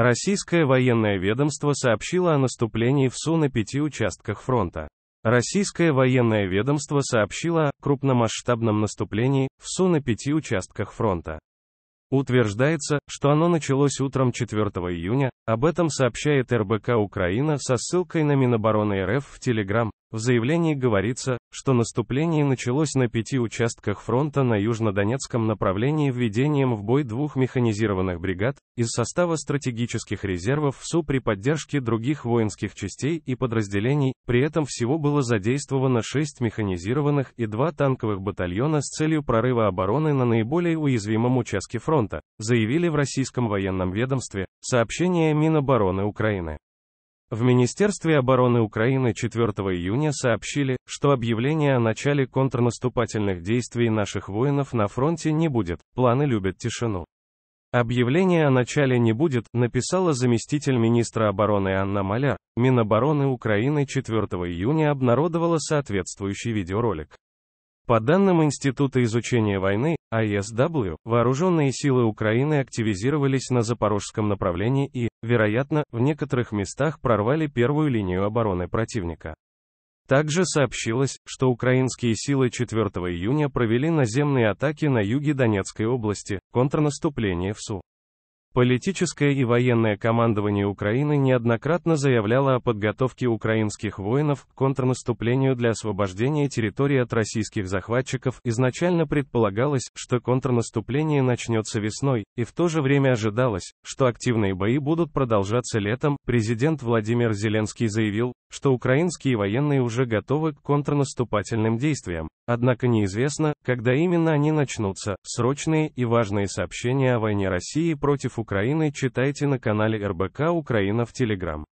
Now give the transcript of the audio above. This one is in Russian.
Российское военное ведомство сообщило о наступлении в Су на пяти участках фронта. Российское военное ведомство сообщило о крупномасштабном наступлении в Су на пяти участках фронта. Утверждается, что оно началось утром 4 июня, об этом сообщает РБК Украина со ссылкой на Минобороны РФ в Телеграм, в заявлении говорится, что наступление началось на пяти участках фронта на южнодонецком направлении введением в бой двух механизированных бригад из состава стратегических резервов ВСУ при поддержке других воинских частей и подразделений, при этом всего было задействовано шесть механизированных и два танковых батальона с целью прорыва обороны на наиболее уязвимом участке фронта, заявили в российском военном ведомстве, сообщение Минобороны Украины. В Министерстве обороны Украины 4 июня сообщили, что объявление о начале контрнаступательных действий наших воинов на фронте не будет, планы любят тишину. Объявления о начале не будет, написала заместитель министра обороны Анна Маляр. Минобороны Украины 4 июня обнародовала соответствующий видеоролик. По данным Института изучения войны, АСВ, вооруженные силы Украины активизировались на запорожском направлении и, вероятно, в некоторых местах прорвали первую линию обороны противника. Также сообщилось, что украинские силы 4 июня провели наземные атаки на юге Донецкой области, контрнаступление в Су. Политическое и военное командование Украины неоднократно заявляло о подготовке украинских воинов к контрнаступлению для освобождения территории от российских захватчиков. Изначально предполагалось, что контрнаступление начнется весной, и в то же время ожидалось, что активные бои будут продолжаться летом. Президент Владимир Зеленский заявил, что украинские военные уже готовы к контрнаступательным действиям, однако неизвестно, когда именно они начнутся. Срочные и важные сообщения о войне России против Украины читайте на канале РБК Украина в Телеграм.